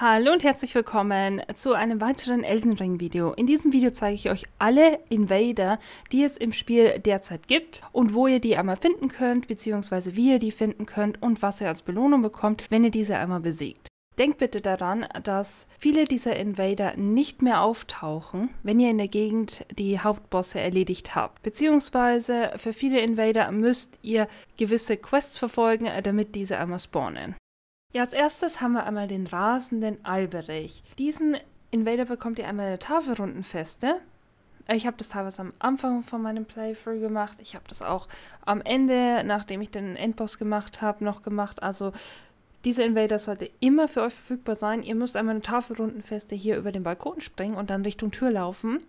Hallo und herzlich willkommen zu einem weiteren Elden Ring Video. In diesem Video zeige ich euch alle Invader, die es im Spiel derzeit gibt und wo ihr die einmal finden könnt, beziehungsweise wie ihr die finden könnt und was ihr als Belohnung bekommt, wenn ihr diese einmal besiegt. Denkt bitte daran, dass viele dieser Invader nicht mehr auftauchen, wenn ihr in der Gegend die Hauptbosse erledigt habt. Beziehungsweise für viele Invader müsst ihr gewisse Quests verfolgen, damit diese einmal spawnen. Ja, als erstes haben wir einmal den rasenden Alberich. Diesen Invader bekommt ihr einmal in der Tafelrundenfeste. Ich habe das teilweise am Anfang von meinem Playthrough gemacht. Ich habe das auch am Ende, nachdem ich den Endboss gemacht habe, noch gemacht. Also dieser Invader sollte immer für euch verfügbar sein. Ihr müsst einmal eine Tafelrundenfeste hier über den Balkon springen und dann Richtung Tür laufen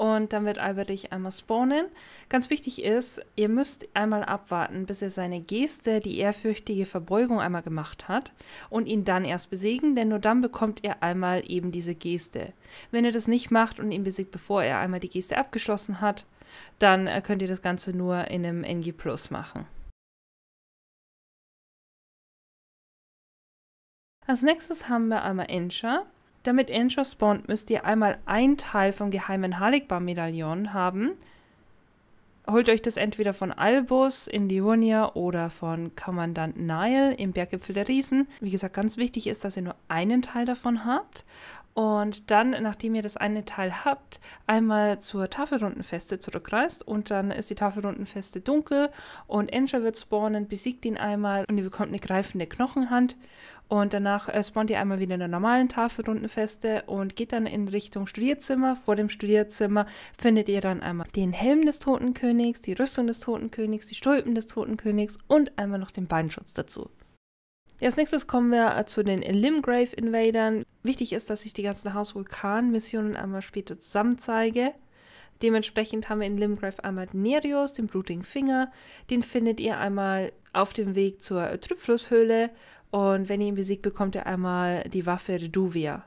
und dann wird Alberich einmal spawnen. Ganz wichtig ist, ihr müsst einmal abwarten, bis er seine Geste, die ehrfürchtige Verbeugung einmal gemacht hat und ihn dann erst besiegen, denn nur dann bekommt er einmal eben diese Geste. Wenn ihr das nicht macht und ihn besiegt, bevor er einmal die Geste abgeschlossen hat, dann äh, könnt ihr das Ganze nur in einem NG Plus machen. Als nächstes haben wir einmal Ensha. Damit Anshaw spawnt, müsst ihr einmal einen Teil vom geheimen Halikbar-Medaillon haben. Holt euch das entweder von Albus in Liurnia oder von Kommandant Nile im Berggipfel der Riesen. Wie gesagt, ganz wichtig ist, dass ihr nur einen Teil davon habt und dann, nachdem ihr das eine Teil habt, einmal zur Tafelrundenfeste zurückreist und dann ist die Tafelrundenfeste dunkel und Angel wird spawnen, besiegt ihn einmal und ihr bekommt eine greifende Knochenhand und danach äh, spawnt ihr einmal wieder in der normalen Tafelrundenfeste und geht dann in Richtung Studierzimmer. Vor dem Studierzimmer findet ihr dann einmal den Helm des Totenkönigs, die Rüstung des Totenkönigs, die Stulpen des Totenkönigs und einmal noch den Beinschutz dazu. Als nächstes kommen wir äh, zu den Limgrave Invadern. Wichtig ist, dass ich die ganzen Haus-Vulkan-Missionen einmal später zusammen zeige. Dementsprechend haben wir in Limgrave einmal Nerius, den blutigen Finger. Den findet ihr einmal auf dem Weg zur Trüfflushöhle. Und wenn ihr ihn besiegt, bekommt ihr einmal die Waffe Reduvia.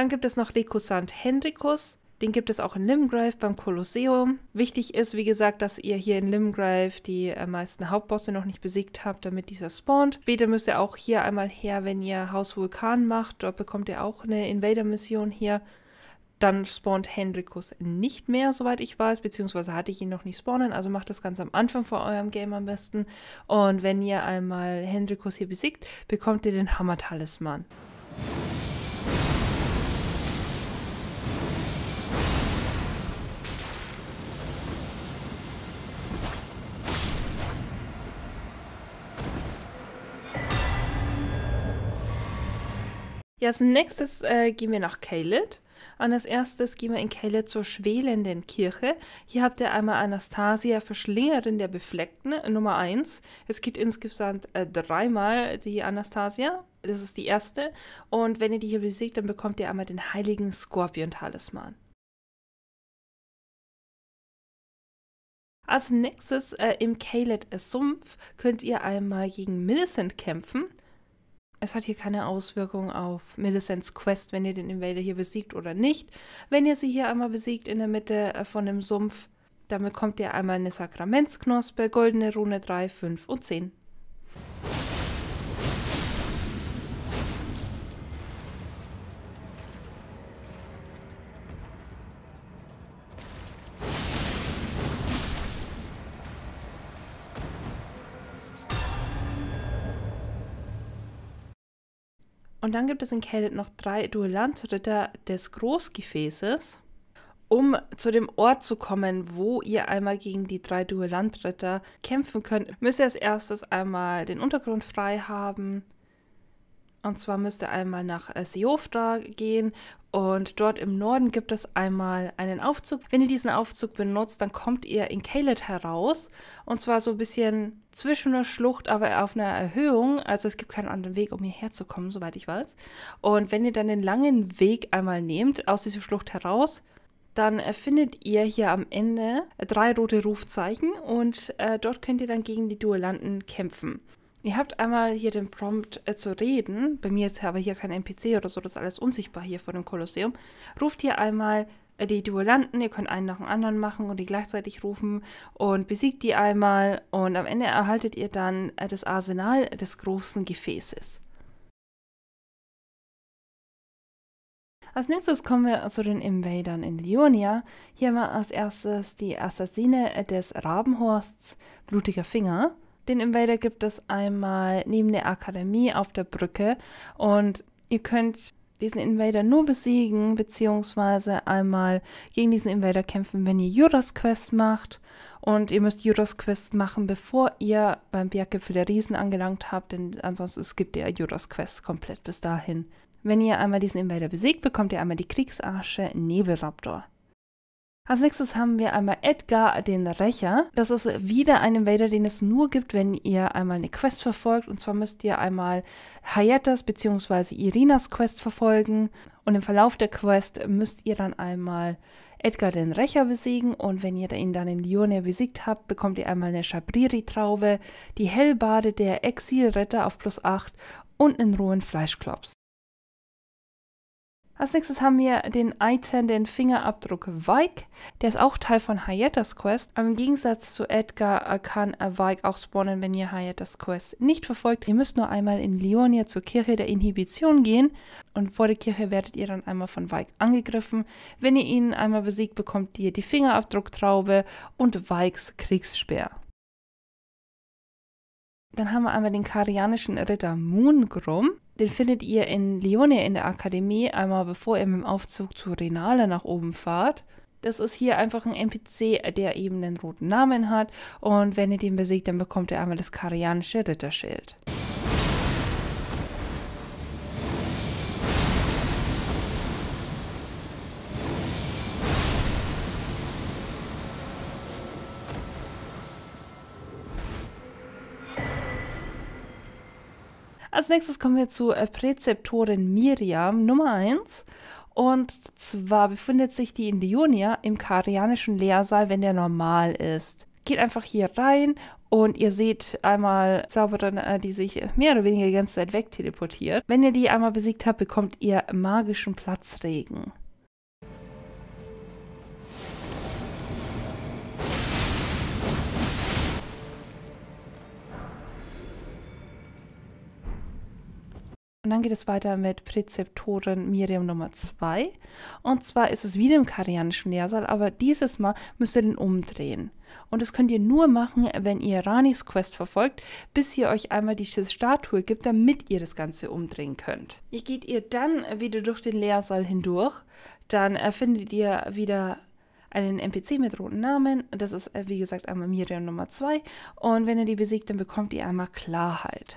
Dann gibt es noch Lekusant Hendrikus. Den gibt es auch in Limgrave beim Kolosseum. Wichtig ist, wie gesagt, dass ihr hier in Limgrave die äh, meisten Hauptbosse noch nicht besiegt habt, damit dieser spawnt. Später müsst ihr auch hier einmal her, wenn ihr Haus Vulkan macht. Dort bekommt ihr auch eine Invader-Mission hier. Dann spawnt Hendrikus nicht mehr, soweit ich weiß, beziehungsweise hatte ich ihn noch nicht spawnen, also macht das ganz am Anfang vor eurem Game am besten. Und wenn ihr einmal Hendrikus hier besiegt, bekommt ihr den Hammer-Talisman. Ja, als nächstes äh, gehen wir nach Keilet. Und als erstes gehen wir in Keilet zur schwelenden Kirche. Hier habt ihr einmal Anastasia, Verschlingerin der Befleckten, äh, Nummer 1. Es geht insgesamt äh, dreimal die Anastasia. Das ist die erste. Und wenn ihr die hier besiegt, dann bekommt ihr einmal den heiligen Skorpion-Talisman. Als nächstes äh, im Kalet Sumpf könnt ihr einmal gegen Millicent kämpfen. Es hat hier keine Auswirkung auf Millicents Quest, wenn ihr den Invader hier besiegt oder nicht. Wenn ihr sie hier einmal besiegt in der Mitte äh, von dem Sumpf, dann bekommt ihr einmal eine Sakramentsknospe, goldene Rune 3, 5 und 10. Und dann gibt es in Caelid noch drei Duellanzritter des Großgefäßes. Um zu dem Ort zu kommen, wo ihr einmal gegen die drei Duellantritter kämpfen könnt, müsst ihr als erstes einmal den Untergrund frei haben, und zwar müsst ihr einmal nach äh, Seofra gehen und dort im Norden gibt es einmal einen Aufzug. Wenn ihr diesen Aufzug benutzt, dann kommt ihr in Calet heraus und zwar so ein bisschen zwischen der Schlucht, aber auf einer Erhöhung. Also es gibt keinen anderen Weg, um hierher zu kommen, soweit ich weiß. Und wenn ihr dann den langen Weg einmal nehmt, aus dieser Schlucht heraus, dann äh, findet ihr hier am Ende äh, drei rote Rufzeichen und äh, dort könnt ihr dann gegen die Duellanten kämpfen. Ihr habt einmal hier den Prompt äh, zu reden. Bei mir ist aber hier kein NPC oder so, das ist alles unsichtbar hier vor dem Kolosseum. Ruft hier einmal äh, die Duellanten, ihr könnt einen nach dem anderen machen und die gleichzeitig rufen und besiegt die einmal und am Ende erhaltet ihr dann äh, das Arsenal des großen Gefäßes. Als nächstes kommen wir zu den Invadern in Lyonia. Hier haben wir als erstes die Assassine äh, des Rabenhorsts Blutiger Finger. Den Invader gibt es einmal neben der Akademie auf der Brücke und ihr könnt diesen Invader nur besiegen, beziehungsweise einmal gegen diesen Invader kämpfen, wenn ihr Juras Quest macht. Und ihr müsst Juras Quest machen, bevor ihr beim Berggipfel der Riesen angelangt habt, denn ansonsten gibt ihr Juras Quest komplett bis dahin. Wenn ihr einmal diesen Invader besiegt, bekommt ihr einmal die Kriegsarsche Nebelraptor. Als nächstes haben wir einmal Edgar, den Rächer. Das ist wieder ein Invader, den es nur gibt, wenn ihr einmal eine Quest verfolgt. Und zwar müsst ihr einmal Hayatas bzw. Irinas Quest verfolgen. Und im Verlauf der Quest müsst ihr dann einmal Edgar den Rächer besiegen und wenn ihr ihn dann in Lione besiegt habt, bekommt ihr einmal eine Shabriri-Traube, die Hellbade der Exilretter auf plus 8 und einen rohen Fleischklops. Als nächstes haben wir den Item, den Fingerabdruck Vike. Der ist auch Teil von Hayatas Quest. Im Gegensatz zu Edgar äh, kann äh, Vike auch spawnen, wenn ihr Hayatas Quest nicht verfolgt. Ihr müsst nur einmal in Leonia zur Kirche der Inhibition gehen und vor der Kirche werdet ihr dann einmal von Vike angegriffen. Wenn ihr ihn einmal besiegt, bekommt ihr die Fingerabdrucktraube und Vikes Kriegssperr. Dann haben wir einmal den karianischen Ritter Moongrum. Den findet ihr in Leone in der Akademie, einmal bevor ihr mit dem Aufzug zu Renale nach oben fahrt. Das ist hier einfach ein NPC, der eben den roten Namen hat. Und wenn ihr den besiegt, dann bekommt ihr einmal das karianische Ritterschild. Als nächstes kommen wir zu äh, Präzeptorin Miriam Nummer 1. Und zwar befindet sich die Indionia im karianischen Lehrsaal, wenn der normal ist. Geht einfach hier rein und ihr seht einmal Zauberin, äh, die sich mehr oder weniger die ganze Zeit wegteleportiert. Wenn ihr die einmal besiegt habt, bekommt ihr magischen Platzregen. Und dann geht es weiter mit Präzeptorin Miriam Nummer 2. Und zwar ist es wieder im karianischen Lehrsaal, aber dieses Mal müsst ihr den umdrehen. Und das könnt ihr nur machen, wenn ihr Ranis Quest verfolgt, bis ihr euch einmal die Statue gibt, damit ihr das Ganze umdrehen könnt. Ihr geht ihr dann wieder durch den Lehrsaal hindurch, dann erfindet äh, ihr wieder einen NPC mit roten Namen. Das ist, äh, wie gesagt, einmal Miriam Nummer 2. Und wenn ihr die besiegt, dann bekommt ihr einmal Klarheit.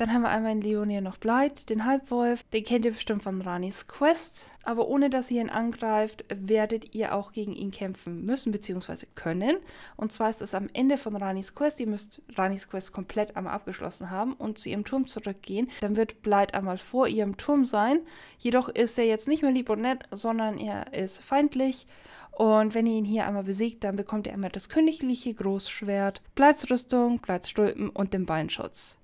Dann haben wir einmal in Leonier noch Blight, den Halbwolf. Den kennt ihr bestimmt von Ranis Quest. Aber ohne dass ihr ihn angreift, werdet ihr auch gegen ihn kämpfen müssen bzw. können. Und zwar ist es am Ende von Ranis Quest. Ihr müsst Ranis Quest komplett einmal abgeschlossen haben und zu ihrem Turm zurückgehen. Dann wird Blight einmal vor ihrem Turm sein. Jedoch ist er jetzt nicht mehr lieb und nett, sondern er ist feindlich. Und wenn ihr ihn hier einmal besiegt, dann bekommt ihr einmal das königliche Großschwert, Bleitsrüstung, Bleitsstulpen und den Beinschutz.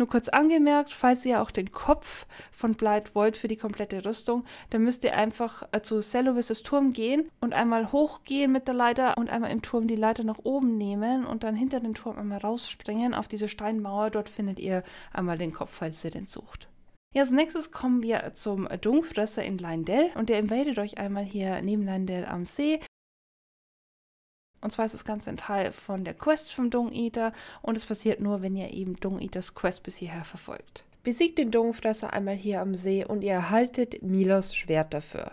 Nur kurz angemerkt, falls ihr auch den Kopf von Blight wollt für die komplette Rüstung, dann müsst ihr einfach äh, zu Celovis' Turm gehen und einmal hochgehen mit der Leiter und einmal im Turm die Leiter nach oben nehmen und dann hinter den Turm einmal rausspringen auf diese Steinmauer. Dort findet ihr einmal den Kopf, falls ihr den sucht. Ja, als nächstes kommen wir zum Dungfresser in Leindell und der invadet euch einmal hier neben Leindell am See und zwar ist das Ganze ein Teil von der Quest vom Dung Eater und es passiert nur, wenn ihr eben Dung Eaters Quest bis hierher verfolgt. Besiegt den Dungenfresser einmal hier am See und ihr erhaltet Milos Schwert dafür.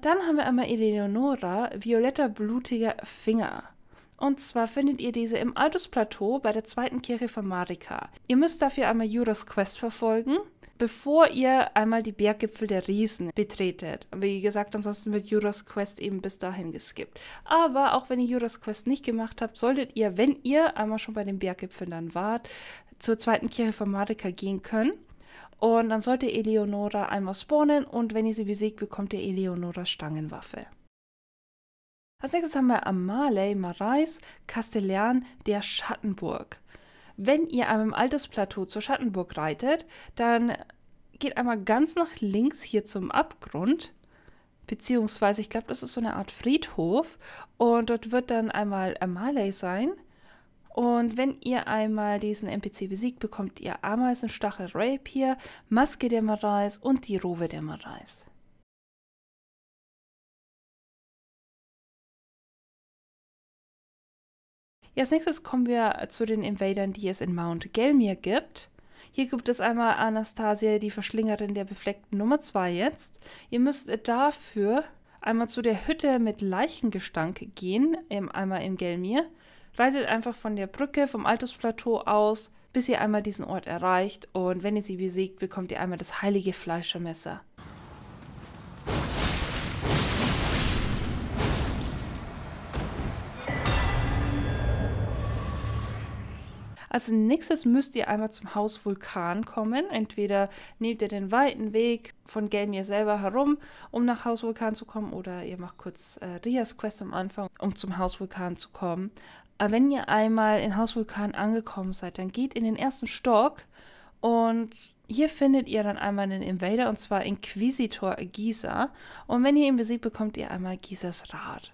Dann haben wir einmal Eleonora, violetter blutiger Finger. Und zwar findet ihr diese im Altusplateau bei der zweiten Kirche von Marika. Ihr müsst dafür einmal Juras Quest verfolgen, bevor ihr einmal die Berggipfel der Riesen betretet. Wie gesagt, ansonsten wird Juras Quest eben bis dahin geskippt. Aber auch wenn ihr Juras Quest nicht gemacht habt, solltet ihr, wenn ihr einmal schon bei den Berggipfeln dann wart, zur zweiten Kirche von Marika gehen können. Und dann sollte Eleonora einmal spawnen und wenn ihr sie besiegt, bekommt ihr Eleonoras Stangenwaffe. Als nächstes haben wir Amalei Marais, Castellan der Schattenburg. Wenn ihr einem altes Plateau zur Schattenburg reitet, dann geht einmal ganz nach links hier zum Abgrund, beziehungsweise ich glaube, das ist so eine Art Friedhof und dort wird dann einmal Amalei sein. Und wenn ihr einmal diesen NPC besiegt, bekommt ihr Ameisenstachel Rapier, Maske der Marais und die Robe der Marais. Ja, als nächstes kommen wir zu den Invadern, die es in Mount Gelmir gibt. Hier gibt es einmal Anastasia, die Verschlingerin der befleckten Nummer 2 jetzt. Ihr müsst dafür einmal zu der Hütte mit Leichengestank gehen, einmal im Gelmir. Reitet einfach von der Brücke vom Altusplateau aus, bis ihr einmal diesen Ort erreicht und wenn ihr sie besiegt, bekommt ihr einmal das heilige Fleischermesser. Als nächstes müsst ihr einmal zum Haus Vulkan kommen. Entweder nehmt ihr den weiten Weg von Gelmir selber herum, um nach Haus Vulkan zu kommen, oder ihr macht kurz äh, Rias Quest am Anfang, um zum Haus Vulkan zu kommen. Aber äh, wenn ihr einmal in Haus Vulkan angekommen seid, dann geht in den ersten Stock und hier findet ihr dann einmal einen Invader und zwar Inquisitor Gisa. Und wenn ihr ihn besiegt, bekommt ihr einmal Gisas Rat.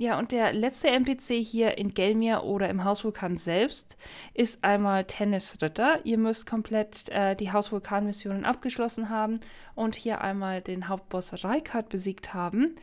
Ja, und der letzte NPC hier in Gelmir oder im Hausvulkan selbst ist einmal Tennisritter. Ihr müsst komplett äh, die Hausvulkan-Missionen abgeschlossen haben und hier einmal den Hauptboss Reikard besiegt haben.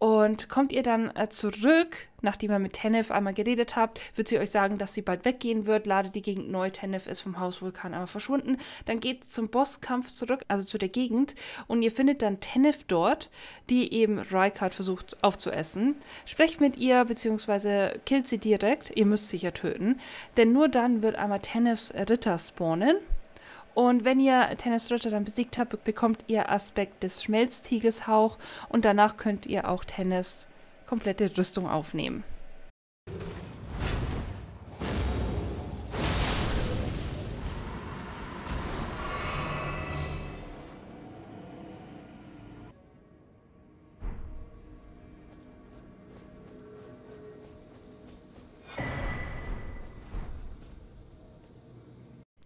Und kommt ihr dann äh, zurück, nachdem ihr mit Tenef einmal geredet habt, wird sie euch sagen, dass sie bald weggehen wird, ladet die Gegend neu, Tenef ist vom Haus Vulkan einmal verschwunden. Dann geht zum Bosskampf zurück, also zu der Gegend, und ihr findet dann Tenef dort, die eben Rykard versucht aufzuessen. Sprecht mit ihr, beziehungsweise killt sie direkt, ihr müsst sie ja töten, denn nur dann wird einmal Tenefs Ritter spawnen und wenn ihr Tennis Tennisritter dann besiegt habt, bekommt ihr Aspekt des Schmelztiegels Hauch und danach könnt ihr auch Tennis komplette Rüstung aufnehmen.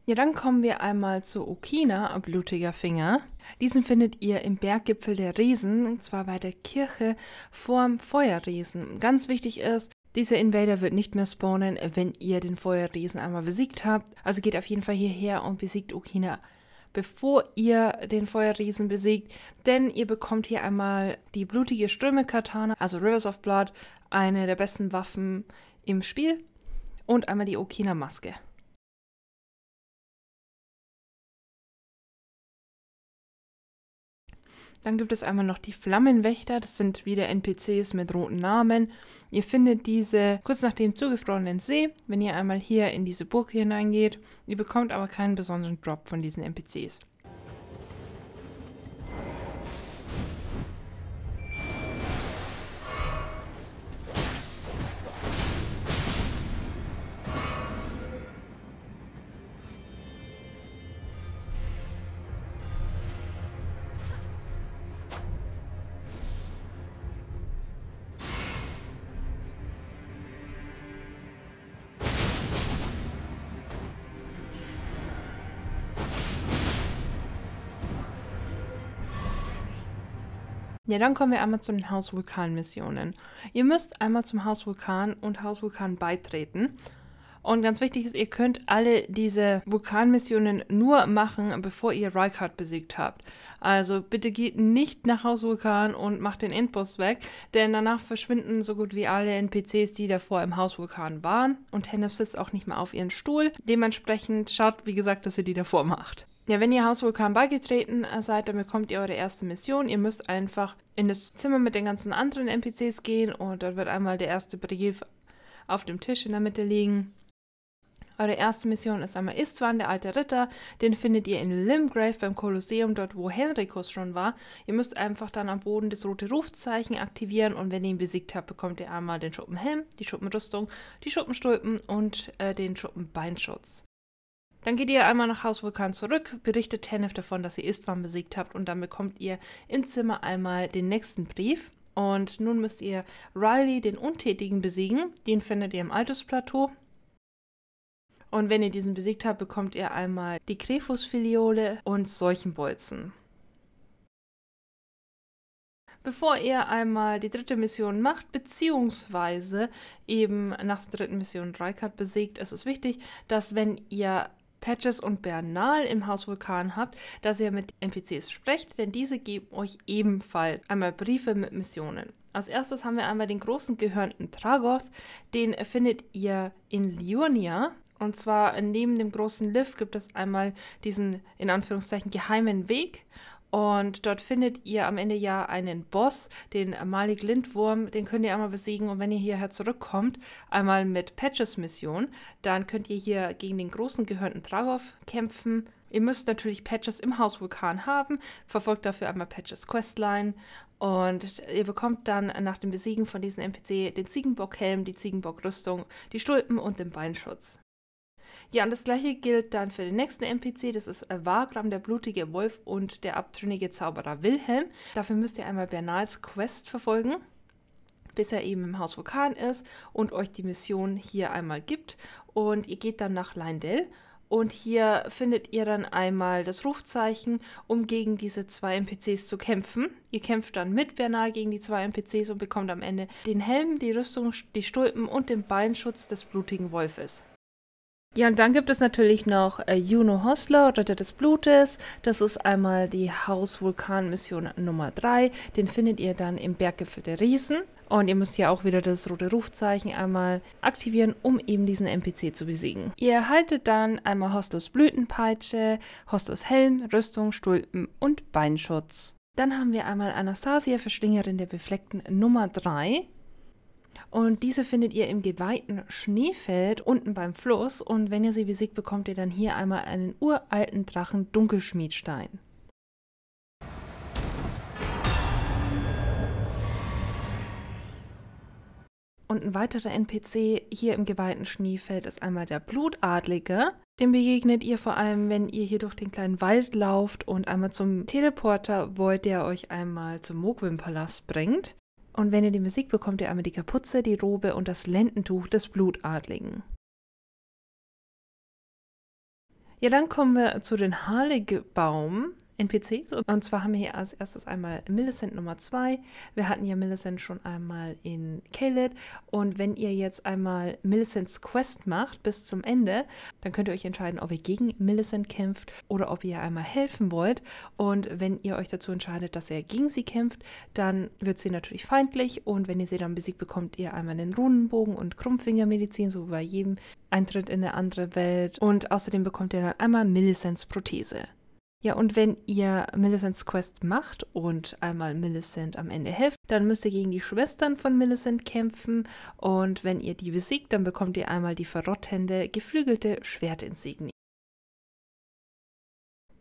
Ja, dann kommen wir einmal zu Okina, blutiger Finger. Diesen findet ihr im Berggipfel der Riesen, und zwar bei der Kirche vorm Feuerriesen. Ganz wichtig ist, dieser Invader wird nicht mehr spawnen, wenn ihr den Feuerriesen einmal besiegt habt. Also geht auf jeden Fall hierher und besiegt Okina bevor ihr den Feuerriesen besiegt, denn ihr bekommt hier einmal die blutige Ströme-Katana, also Rivers of Blood, eine der besten Waffen im Spiel und einmal die Okina-Maske. Dann gibt es einmal noch die Flammenwächter, das sind wieder NPCs mit roten Namen. Ihr findet diese kurz nach dem zugefrorenen See, wenn ihr einmal hier in diese Burg hineingeht. Ihr bekommt aber keinen besonderen Drop von diesen NPCs. Ja, dann kommen wir einmal zu den hausvulkan Missionen. Ihr müsst einmal zum Hausvulkan und Hausvulkan beitreten. Und ganz wichtig ist, ihr könnt alle diese Vulkanmissionen nur machen, bevor ihr Rykard besiegt habt. Also bitte geht nicht nach Hausvulkan und macht den Endboss weg, denn danach verschwinden so gut wie alle NPCs, die davor im Hausvulkan waren. Und Hennef sitzt auch nicht mehr auf ihren Stuhl. Dementsprechend schaut, wie gesagt, dass ihr die davor macht. Ja, wenn ihr Hausvulkan beigetreten seid, dann bekommt ihr eure erste Mission. Ihr müsst einfach in das Zimmer mit den ganzen anderen NPCs gehen und dort wird einmal der erste Brief auf dem Tisch in der Mitte liegen. Eure erste Mission ist einmal Istvan, der alte Ritter. Den findet ihr in Limgrave beim Kolosseum, dort wo Henrikus schon war. Ihr müsst einfach dann am Boden das rote Rufzeichen aktivieren und wenn ihr ihn besiegt habt, bekommt ihr einmal den Schuppenhelm, die Schuppenrüstung, die Schuppenstulpen und äh, den Schuppenbeinschutz. Dann geht ihr einmal nach Haus Vulkan zurück, berichtet Tenef davon, dass ihr Istvan besiegt habt und dann bekommt ihr ins Zimmer einmal den nächsten Brief. Und nun müsst ihr Riley, den Untätigen, besiegen. Den findet ihr im Altusplateau. Und wenn ihr diesen besiegt habt, bekommt ihr einmal die Krefusfiliole und Seuchenbolzen. Bevor ihr einmal die dritte Mission macht, beziehungsweise eben nach der dritten Mission Reikard besiegt, ist es wichtig, dass wenn ihr Patches und Bernal im Haus Vulkan habt, dass ihr mit NPCs sprecht, denn diese geben euch ebenfalls einmal Briefe mit Missionen. Als erstes haben wir einmal den großen Gehörnten Tragoth, den findet ihr in Liurnia. Und zwar neben dem großen Liv gibt es einmal diesen in Anführungszeichen geheimen Weg und dort findet ihr am Ende ja einen Boss, den Malik Lindwurm, den könnt ihr einmal besiegen. Und wenn ihr hierher zurückkommt, einmal mit Patches Mission, dann könnt ihr hier gegen den großen gehörnten Dragov kämpfen. Ihr müsst natürlich Patches im Haus Vulkan haben, verfolgt dafür einmal Patches Questline und ihr bekommt dann nach dem Besiegen von diesem NPC den Ziegenbockhelm, die Ziegenbockrüstung, die Stulpen und den Beinschutz. Ja, und das gleiche gilt dann für den nächsten NPC, das ist äh, Wagram, der blutige Wolf und der abtrünnige Zauberer Wilhelm. Dafür müsst ihr einmal Bernals Quest verfolgen, bis er eben im Haus Vulkan ist und euch die Mission hier einmal gibt. Und ihr geht dann nach Leindell und hier findet ihr dann einmal das Rufzeichen, um gegen diese zwei NPCs zu kämpfen. Ihr kämpft dann mit Bernal gegen die zwei NPCs und bekommt am Ende den Helm, die Rüstung, die Stulpen und den Beinschutz des blutigen Wolfes. Ja, und dann gibt es natürlich noch äh, Juno Hostler, Ritter des Blutes. Das ist einmal die Hausvulkanmission Nummer 3. Den findet ihr dann im Berggipfel der Riesen. Und ihr müsst ja auch wieder das rote Rufzeichen einmal aktivieren, um eben diesen NPC zu besiegen. Ihr erhaltet dann einmal Hostos Blütenpeitsche, Hostos Helm, Rüstung, Stulpen und Beinschutz. Dann haben wir einmal Anastasia, Verschlingerin der Befleckten Nummer 3. Und diese findet ihr im geweihten Schneefeld unten beim Fluss. Und wenn ihr sie besiegt, bekommt ihr dann hier einmal einen uralten Drachen Dunkelschmiedstein. Und ein weiterer NPC hier im geweihten Schneefeld ist einmal der Blutadlige. Dem begegnet ihr vor allem, wenn ihr hier durch den kleinen Wald lauft und einmal zum Teleporter wollt, der euch einmal zum Mogwin-Palast bringt. Und wenn ihr die Musik bekommt ihr einmal die Kapuze, die Robe und das Lendentuch des Blutadligen. Ja, dann kommen wir zu den Harlebaum. NPCs. Und zwar haben wir hier als erstes einmal Millicent Nummer 2. Wir hatten ja Millicent schon einmal in Kaled. Und wenn ihr jetzt einmal Millicents Quest macht bis zum Ende, dann könnt ihr euch entscheiden, ob ihr gegen Millicent kämpft oder ob ihr einmal helfen wollt. Und wenn ihr euch dazu entscheidet, dass ihr gegen sie kämpft, dann wird sie natürlich feindlich. Und wenn ihr sie dann besiegt, bekommt ihr einmal den Runenbogen und Krummfingermedizin, so wie bei jedem Eintritt in eine andere Welt und außerdem bekommt ihr dann einmal Millicents Prothese. Ja, und wenn ihr Millicents Quest macht und einmal Millicent am Ende helft, dann müsst ihr gegen die Schwestern von Millicent kämpfen. Und wenn ihr die besiegt, dann bekommt ihr einmal die verrottende, geflügelte Schwertinsignie.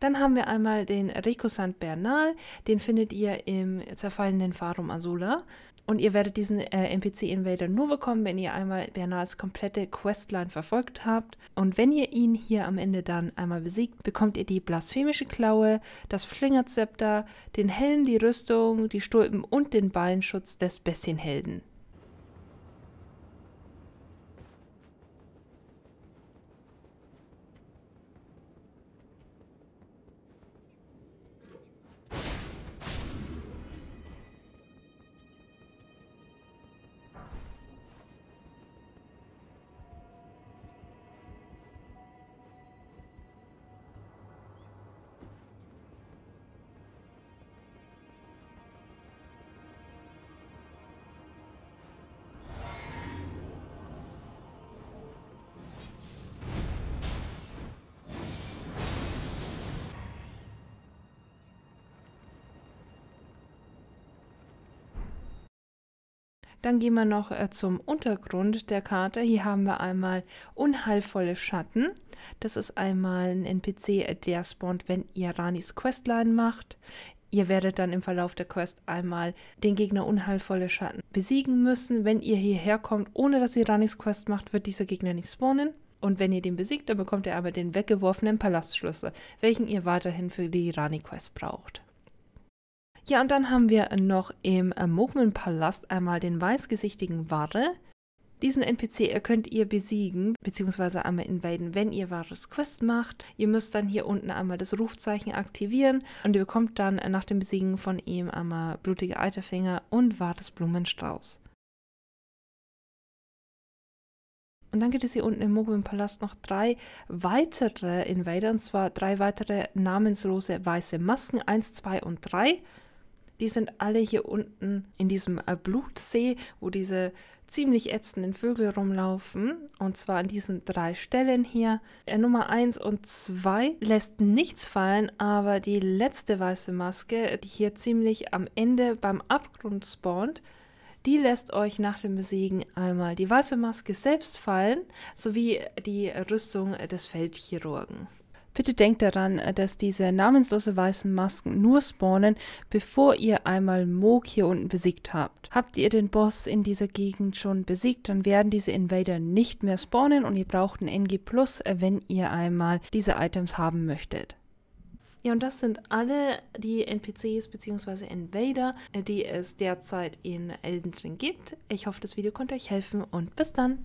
Dann haben wir einmal den Rico Sant Bernal, den findet ihr im zerfallenden Farum Azula. Und ihr werdet diesen äh, NPC Invader nur bekommen, wenn ihr einmal Bernards komplette Questline verfolgt habt. Und wenn ihr ihn hier am Ende dann einmal besiegt, bekommt ihr die blasphemische Klaue, das Flingerzepter, den Helm, die Rüstung, die Stulpen und den Beinschutz des Bessienhelden. Dann gehen wir noch äh, zum Untergrund der Karte. Hier haben wir einmal unheilvolle Schatten. Das ist einmal ein NPC, äh, der spawnt, wenn ihr Ranis Questline macht. Ihr werdet dann im Verlauf der Quest einmal den Gegner unheilvolle Schatten besiegen müssen. Wenn ihr hierher kommt, ohne dass ihr Ranis Quest macht, wird dieser Gegner nicht spawnen. Und wenn ihr den besiegt, dann bekommt ihr aber den weggeworfenen Palastschlüssel, welchen ihr weiterhin für die Rani-Quest braucht. Ja, und dann haben wir noch im äh, Mogmen-Palast einmal den weißgesichtigen Warre. Diesen NPC äh, könnt ihr besiegen bzw. einmal invaden, wenn ihr wahres Quest macht. Ihr müsst dann hier unten einmal das Rufzeichen aktivieren und ihr bekommt dann äh, nach dem Besiegen von ihm einmal blutige Eiterfinger und wahres Blumenstrauß. Und dann gibt es hier unten im Mogwin-Palast noch drei weitere Invader, und zwar drei weitere namenslose weiße Masken, 1, 2 und 3 die sind alle hier unten in diesem äh, Blutsee, wo diese ziemlich ätzenden Vögel rumlaufen. Und zwar an diesen drei Stellen hier. Der äh, Nummer 1 und 2 lässt nichts fallen, aber die letzte weiße Maske, die hier ziemlich am Ende beim Abgrund spawnt, die lässt euch nach dem Besiegen einmal die weiße Maske selbst fallen, sowie die Rüstung des Feldchirurgen. Bitte denkt daran, äh, dass diese namenslose weißen Masken nur spawnen, bevor ihr einmal Moog hier unten besiegt habt. Habt ihr den Boss in dieser Gegend schon besiegt, dann werden diese Invader nicht mehr spawnen und ihr braucht ein NG+, äh, wenn ihr einmal diese Items haben möchtet. Ja, und das sind alle die NPCs bzw. Invader, äh, die es derzeit in Elden Ring gibt. Ich hoffe, das Video konnte euch helfen und bis dann!